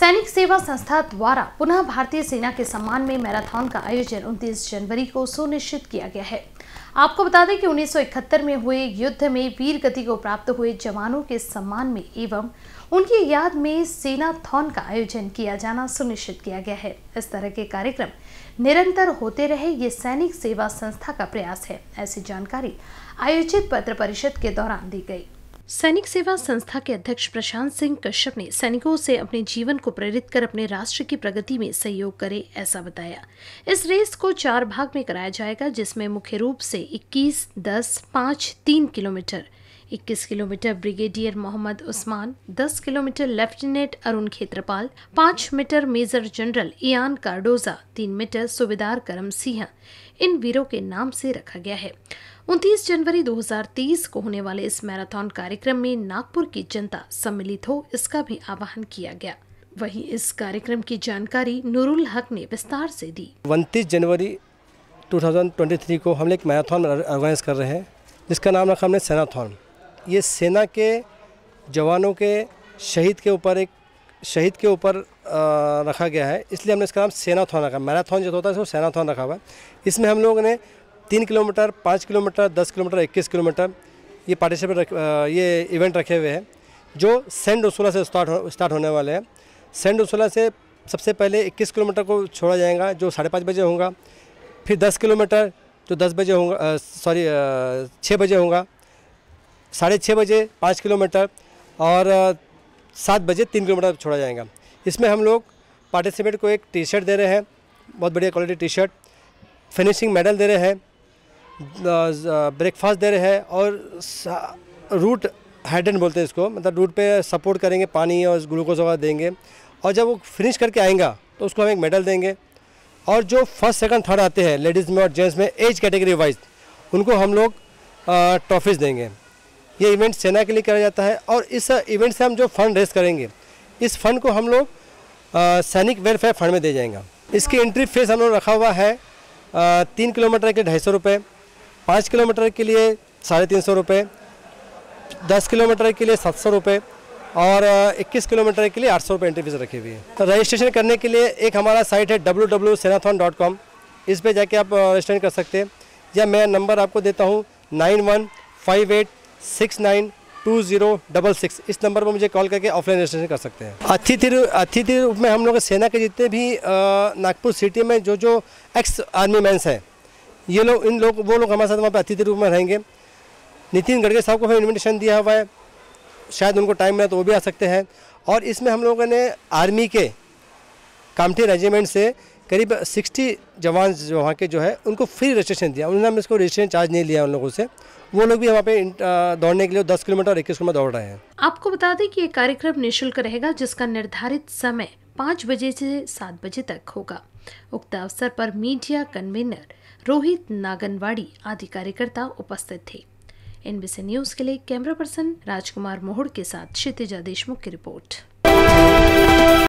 सैनिक सेवा संस्था द्वारा पुनः भारतीय सेना के सम्मान में मैराथन का आयोजन 29 जनवरी को सुनिश्चित किया गया है आपको बता दें कि 1971 में हुए युद्ध में वीर गति को प्राप्त हुए जवानों के सम्मान में एवं उनकी याद में सेना थॉन का आयोजन किया जाना सुनिश्चित किया गया है इस तरह के कार्यक्रम निरंतर होते रहे ये सैनिक सेवा संस्था का प्रयास है ऐसी जानकारी आयोजित पत्र परिषद के दौरान दी गई सैनिक सेवा संस्था के अध्यक्ष प्रशांत सिंह कश्यप ने सैनिकों से अपने जीवन को प्रेरित कर अपने राष्ट्र की प्रगति में सहयोग करें ऐसा बताया इस रेस को चार भाग में कराया जाएगा जिसमें मुख्य रूप से 21, 10, 5, 3 kilometre 21 kilometre brigadier Mohammad Usman 10 kilometre lieutenant Arun Khetarpal 5 metre major general Ian Cardozo 3 metre Subedar Karam Singh इन वीरों के नाम से रखा गया है 29 जनवरी 2030 को होने वाले इस मैराथन कार्यक्रम में नागपुर की जनता सम्मिलित हो इसका भी आह्वान किया गया वहीं इस कार्यक्रम की जानकारी नूरुल हक ने विस्तार से दी उनतीस जनवरी 2023 को हम एक मैराथन ऑर्गेनाइज कर रहे हैं जिसका नाम रखा हमने सेनाथॉन ये सेना के जवानों के शहीद के ऊपर एक शहीद के ऊपर रखा गया है इसलिए हमने इसका नाम सेनाथन रखा मैराथन जो होता है इसको सेनाथन रखा हुआ है इसमें हम लोगों ने तीन किलोमीटर पाँच किलोमीटर दस किलोमीटर इक्कीस किलोमीटर ये पार्टिसिपेट रख ये इवेंट रखे हुए हैं जो सेंट उसूला से स्टार्ट हो, स्टार्ट होने वाले हैं सेंट उसूला से सबसे पहले 21 किलोमीटर को छोड़ा जाएगा जो साढ़े पाँच बजे होगा फिर 10 किलोमीटर जो 10 बजे होगा सॉरी छः बजे होगा साढ़े छः बजे पाँच किलोमीटर और सात बजे तीन किलोमीटर छोड़ा जाएगा इसमें हम लोग पार्टिसिपेट को एक टी शर्ट दे रहे हैं बहुत बढ़िया quality T shirt finishing medal दे रहे हैं ब्रेकफास्ट दे रहे हैं और रूट एंड बोलते हैं इसको मतलब रूट पे सपोर्ट करेंगे पानी और ग्लूकोज वगैरह देंगे और जब वो फिनिश करके आएगा तो उसको हम एक मेडल देंगे और जो फर्स्ट सेकंड थर्ड आते हैं लेडीज़ में और जेंट्स में एज कैटेगरी वाइज उनको हम लोग ट्रॉफीज़ देंगे ये इवेंट सेना के लिए कराया जाता है और इस इवेंट से हम जो फंड रेस करेंगे इस फंड को हम लोग सैनिक वेलफेयर फंड में दे जाएंगे इसकी एंट्री फीस हम लोग रखा हुआ है आ, तीन किलोमीटर के ढाई सौ रुपये पाँच किलोमीटर के लिए साढ़े तीन सौ रुपये दस किलोमीटर के लिए सात सौ रुपये और इक्कीस किलोमीटर के लिए आठ सौ रुपये एंट्री फीस रखी हुई है तो रजिस्ट्रेशन करने के लिए एक हमारा साइट है W W Senathon dot com इस पर जाके आप रजिस्ट्रेशन कर सकते हैं या मैं नंबर आपको देता हूँ nine one five eight six nine two zero double six इस नंबर पर मुझे कॉल करके ऑफलाइन रजिस्ट्रेशन कर सकते हैं अतिथि अतिथि रूप में हम लोग सेना के जितने भी नागपुर सिटी में जो जो एक्स आर्मी मैंस हैं ये लोग इन लोग वो लोग हमारे साथ वहाँ पर अतिथि रूप में रहेंगे नितिन गडकरी साहब को हमें इन्विटेशन दिया हुआ है शायद उनको टाइम मिला तो वो भी आ सकते हैं और इसमें हम लोगों ने आर्मी के कामठी रेजिमेंट से करीब 60 जवान जो वहाँ के जो है उनको फ्री रजिस्ट्रेशन दिया उन्होंने हमें इसको रजिस्ट्रेशन चार्ज नहीं लिया उन लोगों से वो लोग भी वहाँ पे दौड़ने के लिए 10 किलोमीटर और इक्कीस किलोमीटर दौड़ रहे हैं आपको बता दें कि ये कार्यक्रम निःशुल्क रहेगा जिसका निर्धारित समय पाँच बजे से सात बजे तक होगा उक्त अवसर पर मीडिया कन्वीनर रोहित नागनवाड़ी आदि कार्यकर्ता उपस्थित थे एनबीसी न्यूज के लिए कैमरा पर्सन राजकुमार मोहड़ के साथ क्षितिजा देशमुख की रिपोर्ट